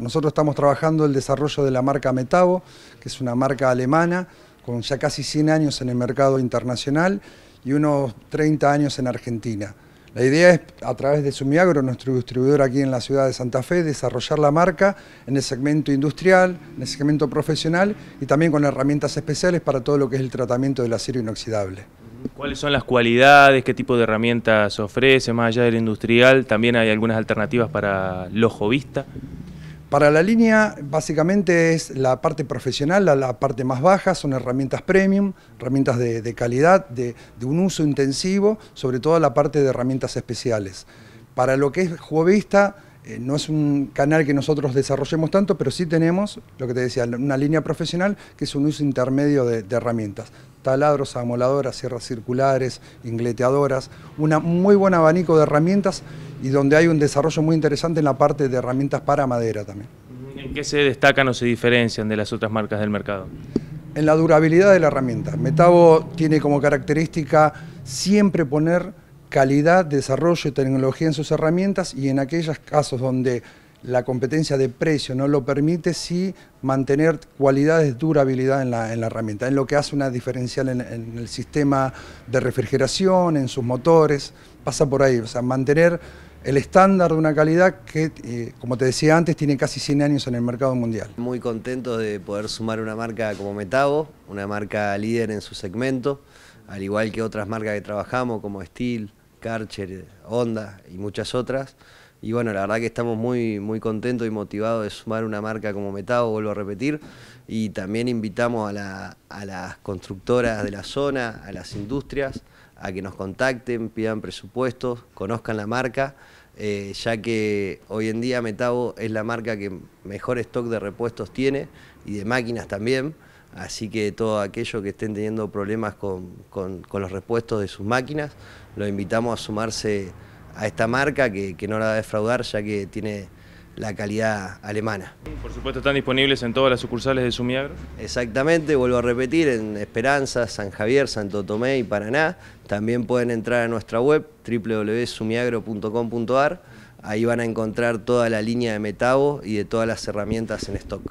Nosotros estamos trabajando el desarrollo de la marca Metabo, que es una marca alemana con ya casi 100 años en el mercado internacional y unos 30 años en Argentina. La idea es, a través de Sumiagro, nuestro distribuidor aquí en la ciudad de Santa Fe, desarrollar la marca en el segmento industrial, en el segmento profesional y también con herramientas especiales para todo lo que es el tratamiento del acero inoxidable. ¿Cuáles son las cualidades? ¿Qué tipo de herramientas ofrece? Más allá del industrial, ¿también hay algunas alternativas para los jovistas? Para la línea, básicamente es la parte profesional, la, parte más baja, son herramientas premium, herramientas de, calidad, de, un uso intensivo, sobre todo la parte de herramientas especiales. Para lo que es jovista, eh, no es un canal que nosotros desarrollemos tanto, pero sí tenemos, lo que te decía, una línea profesional que es un uso intermedio de, de herramientas. Taladros, amoladoras, sierras circulares, ingleteadoras, un muy buen abanico de herramientas y donde hay un desarrollo muy interesante en la parte de herramientas para madera también. ¿En qué se destacan o se diferencian de las otras marcas del mercado? En la durabilidad de la herramienta. Metabo tiene como característica siempre poner calidad, desarrollo y tecnología en sus herramientas y en aquellos casos donde la competencia de precio no lo permite, sí mantener cualidades, durabilidad en la, herramienta, en lo que hace una diferencial en, el sistema de refrigeración, en sus motores, pasa por ahí, o sea, mantener el estándar de una calidad que, eh, como te decía antes, tiene casi 100 años en el mercado mundial. Muy contento de poder sumar una marca como Metabo, una marca líder en su segmento, al igual que otras marcas que trabajamos como Steel, Karcher, Honda y muchas otras. Y bueno, la verdad que estamos muy, muy contentos y motivados de sumar una marca como Metavo, vuelvo a repetir. Y también invitamos a, las constructoras de la zona, a las industrias, a que nos contacten, pidan presupuestos, conozcan la marca, eh, ya que hoy en día Metabo es la marca que mejor stock de repuestos tiene y de máquinas también. Así que todo aquello que estén teniendo problemas con, los repuestos de sus máquinas, los invitamos a sumarse a esta marca que, que no la va a defraudar ya que tiene la calidad alemana. Por supuesto están disponibles en todas las sucursales de Sumiagro. Exactamente, vuelvo a repetir, en Esperanza, San Javier, Santo Tomé y Paraná. También pueden entrar a nuestra web www.sumiagro.com.ar. Ahí van a encontrar toda la línea de Metabo y de todas las herramientas en stock.